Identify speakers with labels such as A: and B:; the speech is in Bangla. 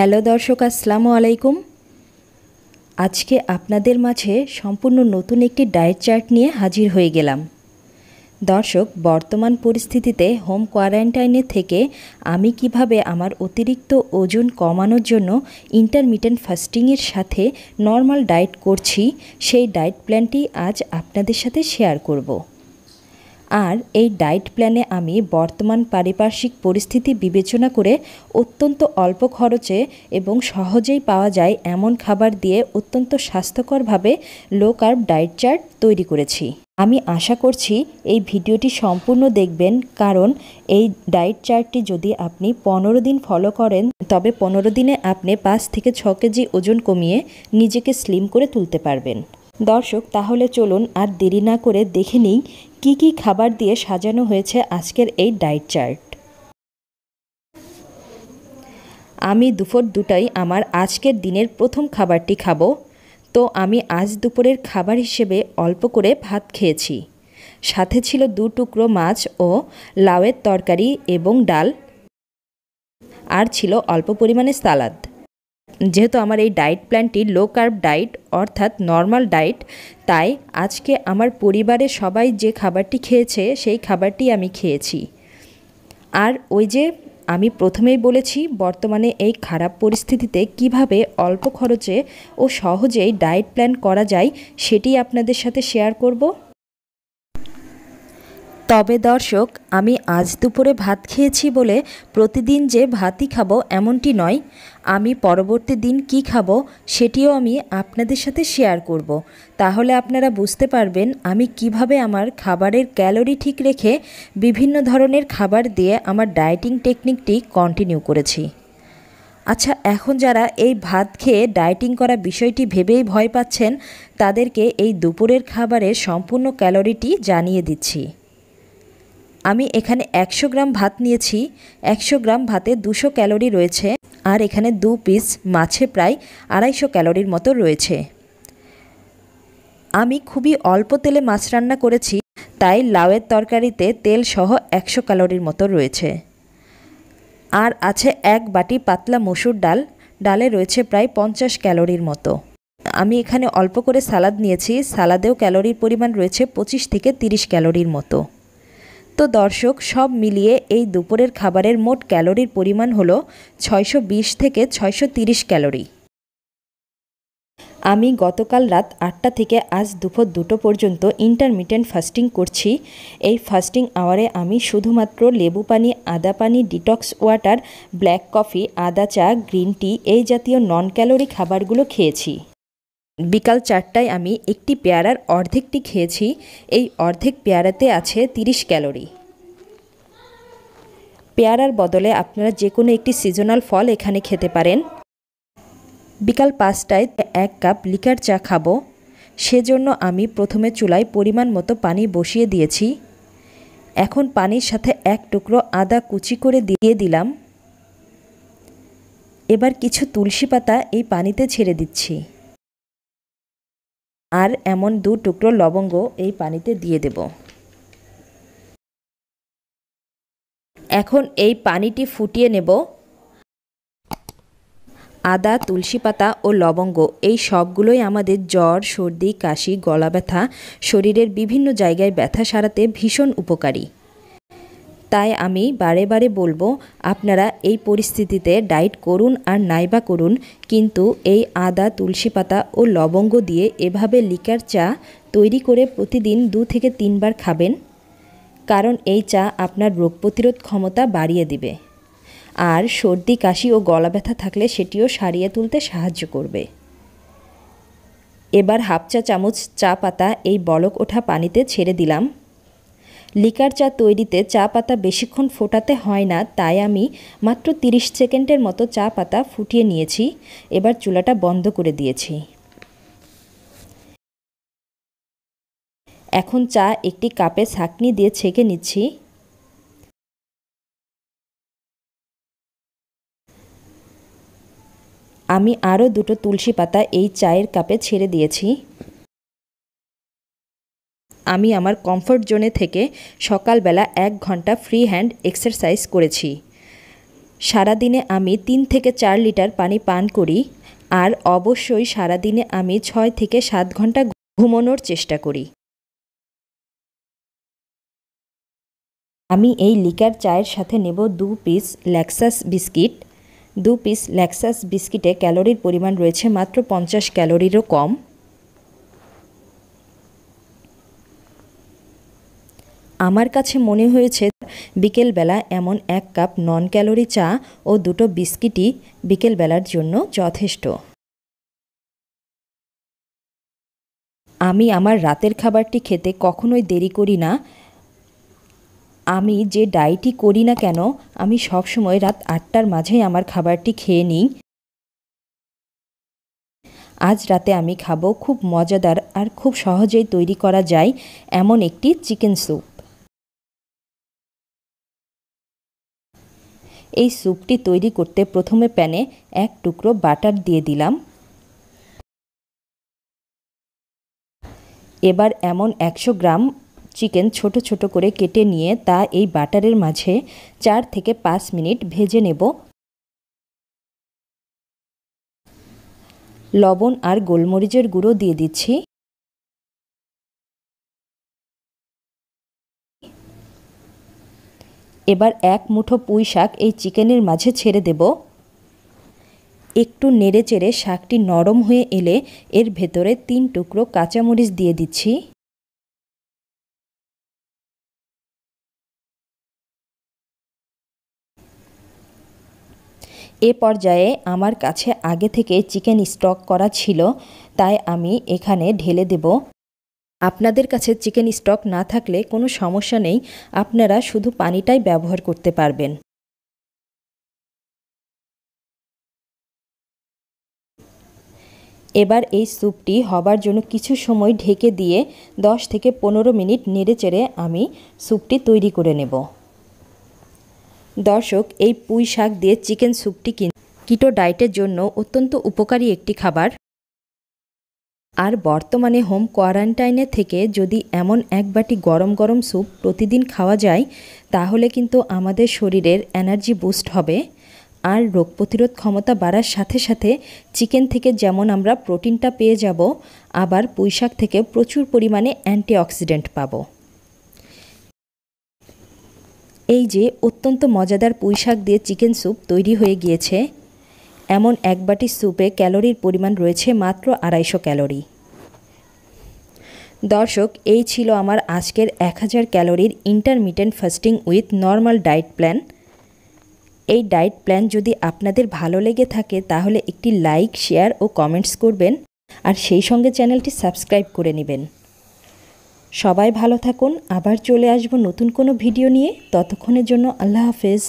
A: হ্যালো দর্শক আসসালামু আলাইকুম আজকে আপনাদের মাঝে সম্পূর্ণ নতুন একটি ডায়েট চার্ট নিয়ে হাজির হয়ে গেলাম দর্শক বর্তমান পরিস্থিতিতে হোম কোয়ারেন্টাইনে থেকে আমি কিভাবে আমার অতিরিক্ত ওজন কমানোর জন্য ইন্টারমিটেন্ট ফাস্টিংয়ের সাথে নর্মাল ডায়েট করছি সেই ডায়েট প্ল্যানটি আজ আপনাদের সাথে শেয়ার করবো আর এই ডায়েট প্ল্যানে আমি বর্তমান পারিপার্শ্বিক পরিস্থিতি বিবেচনা করে অত্যন্ত অল্প খরচে এবং সহজেই পাওয়া যায় এমন খাবার দিয়ে অত্যন্ত স্বাস্থ্যকরভাবে লো কার্ব ডায়েট চার্ট তৈরি করেছি আমি আশা করছি এই ভিডিওটি সম্পূর্ণ দেখবেন কারণ এই ডায়েট চার্টটি যদি আপনি পনেরো দিন ফলো করেন তবে পনেরো দিনে আপনি পাঁচ থেকে ছ কেজি ওজন কমিয়ে নিজেকে স্লিম করে তুলতে পারবেন দর্শক তাহলে চলুন আর দেরি না করে দেখে নিই কী কী খাবার দিয়ে সাজানো হয়েছে আজকের এই ডায়েট চার্ট আমি দুপুর দুটাই আমার আজকের দিনের প্রথম খাবারটি খাবো তো আমি আজ দুপুরের খাবার হিসেবে অল্প করে ভাত খেয়েছি সাথে ছিল দু টুকরো মাছ ও লাউয়ের তরকারি এবং ডাল আর ছিল অল্প পরিমাণে সালাদ যেহেতু আমার এই ডায়েট প্ল্যানটি লো কার্ব ডায়েট অর্থাৎ নর্মাল ডায়েট তাই আজকে আমার পরিবারের সবাই যে খাবারটি খেয়েছে সেই খাবারটি আমি খেয়েছি আর ওই যে আমি প্রথমেই বলেছি বর্তমানে এই খারাপ পরিস্থিতিতে কিভাবে অল্প খরচে ও সহজেই ডায়েট প্ল্যান করা যায় সেটি আপনাদের সাথে শেয়ার করবো তবে দর্শক আমি আজ দুপুরে ভাত খেয়েছি বলে প্রতিদিন যে ভাতই খাব এমনটি নয় আমি পরবর্তী দিন কি খাব সেটিও আমি আপনাদের সাথে শেয়ার করব। তাহলে আপনারা বুঝতে পারবেন আমি কিভাবে আমার খাবারের ক্যালোরি ঠিক রেখে বিভিন্ন ধরনের খাবার দিয়ে আমার ডায়েটিং টেকনিকটি কন্টিনিউ করেছি আচ্ছা এখন যারা এই ভাত খেয়ে ডায়েটিং করা বিষয়টি ভেবেই ভয় পাচ্ছেন তাদেরকে এই দুপুরের খাবারের সম্পূর্ণ ক্যালোরিটি জানিয়ে দিচ্ছি আমি এখানে একশো গ্রাম ভাত নিয়েছি একশো গ্রাম ভাতে দুশো ক্যালোরি রয়েছে আর এখানে দু পিস মাছে প্রায় আড়াইশো ক্যালোরির মতো রয়েছে আমি খুবই অল্প তেলে মাছ রান্না করেছি তাই লাউয়ের তরকারিতে তেল সহ একশো ক্যালোরির মতো রয়েছে আর আছে এক বাটি পাতলা মসুর ডাল ডালে রয়েছে প্রায় পঞ্চাশ ক্যালোরির মতো আমি এখানে অল্প করে সালাদ নিয়েছি সালাদেও ক্যালোরির পরিমাণ রয়েছে পঁচিশ থেকে তিরিশ ক্যালোরির মতো তো দর্শক সব মিলিয়ে এই দুপুরের খাবারের মোট ক্যালোরির পরিমাণ হল ছয়শো থেকে ছয়শো ক্যালোরি আমি গতকাল রাত আটটা থেকে আজ দুপুর দুটো পর্যন্ত ইন্টারমিডিয়েন্ট ফাস্টিং করছি এই ফাস্টিং আওয়ারে আমি শুধুমাত্র লেবু পানি আদা পানি ডিটক্স ওয়াটার ব্ল্যাক কফি আদা চা গ্রিন টি এই জাতীয় নন ক্যালোরি খাবারগুলো খেয়েছি বিকাল চারটায় আমি একটি পেয়ারার অর্ধেকটি খেয়েছি এই অর্ধেক পেয়ারাতে আছে 30 ক্যালোরি পেয়ারার বদলে আপনারা যে কোনো একটি সিজনাল ফল এখানে খেতে পারেন বিকাল পাঁচটায় এক কাপ লিকার চা খাবো সেজন্য আমি প্রথমে চুলায় পরিমাণ মতো পানি বসিয়ে দিয়েছি এখন পানির সাথে এক টুকরো আদা কুচি করে দিয়ে দিলাম এবার কিছু তুলসী পাতা এই পানিতে ছেড়ে দিচ্ছি আর এমন দু টুকরো লবঙ্গ
B: এই পানিতে দিয়ে দেব এখন
A: এই পানিটি ফুটিয়ে নেব আদা তুলসী পাতা ও লবঙ্গ এই সবগুলোই আমাদের জ্বর সর্দি কাশি গলা ব্যথা শরীরের বিভিন্ন জায়গায় ব্যথা সারাতে ভীষণ উপকারী তাই আমি বারে বারে বলবো আপনারা এই পরিস্থিতিতে ডায়েট করুন আর নাইবা করুন কিন্তু এই আদা তুলসী পাতা ও লবঙ্গ দিয়ে এভাবে লিকার চা তৈরি করে প্রতিদিন দু থেকে তিনবার খাবেন কারণ এই চা আপনার রোগ প্রতিরোধ ক্ষমতা বাড়িয়ে দিবে আর সর্দি কাশি ও গলা ব্যথা থাকলে সেটিও সারিয়ে তুলতে সাহায্য করবে এবার হাফ চা চামচ চা পাতা এই বলক ওঠা পানিতে ছেড়ে দিলাম লিকার চা তৈরিতে চা পাতা বেশিক্ষণ ফোটাতে হয় না তাই আমি মাত্র 30 সেকেন্ডের মতো চা পাতা ফুটিয়ে নিয়েছি এবার চুলাটা বন্ধ করে দিয়েছি
B: এখন চা একটি কাপে ছাঁকনি দিয়ে ছেঁকে নিচ্ছি আমি আরও দুটো
A: তুলসী পাতা এই চায়ের কাপে ছেড়ে দিয়েছি আমি আমার কমফোর্ট জোনে থেকে সকালবেলা এক ঘন্টা ফ্রি হ্যান্ড এক্সারসাইজ করেছি সারাদিনে আমি তিন থেকে চার লিটার পানি পান করি আর অবশ্যই সারাদিনে আমি ছয় থেকে সাত ঘন্টা ঘুমানোর চেষ্টা করি
B: আমি এই লিকার চায়ের সাথে নেব
A: দু পিস ল্যাক্সাস বিস্কিট দু পিস ল্যাক্সাস বিস্কিটে ক্যালোরির পরিমাণ রয়েছে মাত্র পঞ্চাশ ক্যালোরিরও কম আমার কাছে মনে হয়েছে বিকেলবেলা এমন এক কাপ নন ক্যালোরি চা ও দুটো বিস্কিটই বিকেলবেলার জন্য যথেষ্ট
B: আমি আমার রাতের খাবারটি খেতে
A: কখনোই দেরি করি না আমি যে ডায়েটই করি না কেন আমি সবসময় রাত আটটার মাঝেই আমার খাবারটি খেয়ে নিই আজ রাতে আমি খাবো খুব মজাদার আর খুব সহজেই তৈরি করা যায়
B: এমন একটি চিকেন স্যুপ এই স্যুপটি তৈরি করতে প্রথমে প্যানে এক টুকরো বাটার দিয়ে দিলাম এবার এমন একশো গ্রাম চিকেন ছোট ছোট করে কেটে নিয়ে তা এই বাটারের মাঝে চার থেকে পাঁচ মিনিট ভেজে নেব লবণ আর গোলমরিচের গুঁড়ো দিয়ে দিচ্ছি
A: এবার এক মুঠো পুঁই শাক এই চিকেনের মাঝে ছেড়ে দেব একটু নেড়ে চেড়ে শাকটি নরম হয়ে এলে এর ভেতরে তিন টুকরো কাঁচামরিচ দিয়ে দিচ্ছি এ পর্যায়ে আমার কাছে আগে থেকে চিকেন স্টক করা ছিল তাই আমি এখানে ঢেলে দেব আপনাদের কাছে চিকেন স্টক না থাকলে কোনো সমস্যা নেই আপনারা শুধু পানিটাই ব্যবহার করতে পারবেন এবার এই স্যুপটি হবার জন্য কিছু সময় ঢেকে দিয়ে দশ থেকে পনেরো মিনিট নেড়েচেড়ে আমি স্যুপটি তৈরি করে নেব দর্শক এই পুঁই শাক দিয়ে চিকেন স্যুপটি কিটো ডায়েটের জন্য অত্যন্ত উপকারী একটি খাবার আর বর্তমানে হোম কোয়ারেন্টাইনে থেকে যদি এমন এক বাটি গরম গরম স্যুপ প্রতিদিন খাওয়া যায় তাহলে কিন্তু আমাদের শরীরের এনার্জি বুস্ট হবে আর রোগ প্রতিরোধ ক্ষমতা বাড়ার সাথে সাথে চিকেন থেকে যেমন আমরা প্রোটিনটা পেয়ে যাব আবার পুঁইশাক থেকে প্রচুর পরিমাণে অ্যান্টিঅক্সিডেন্ট পাব এই যে অত্যন্ত মজাদার পুঁইশাক দিয়ে চিকেন স্যুপ তৈরি হয়ে গিয়েছে এমন এক বাটি স্যুপে ক্যালোরির পরিমাণ রয়েছে মাত্র আড়াইশো ক্যালোরি দর্শক এই ছিল আমার আজকের এক হাজার ক্যালোরির intermediate fasting with normal diet plan এই ডায়েট প্ল্যান যদি আপনাদের ভালো লেগে থাকে তাহলে একটি লাইক শেয়ার ও কমেন্টস করবেন আর সেই সঙ্গে চ্যানেলটি সাবস্ক্রাইব করে নেবেন সবাই ভালো থাকুন আবার চলে আসব নতুন কোনো ভিডিও নিয়ে ততক্ষণের জন্য আল্লাহ হাফেজ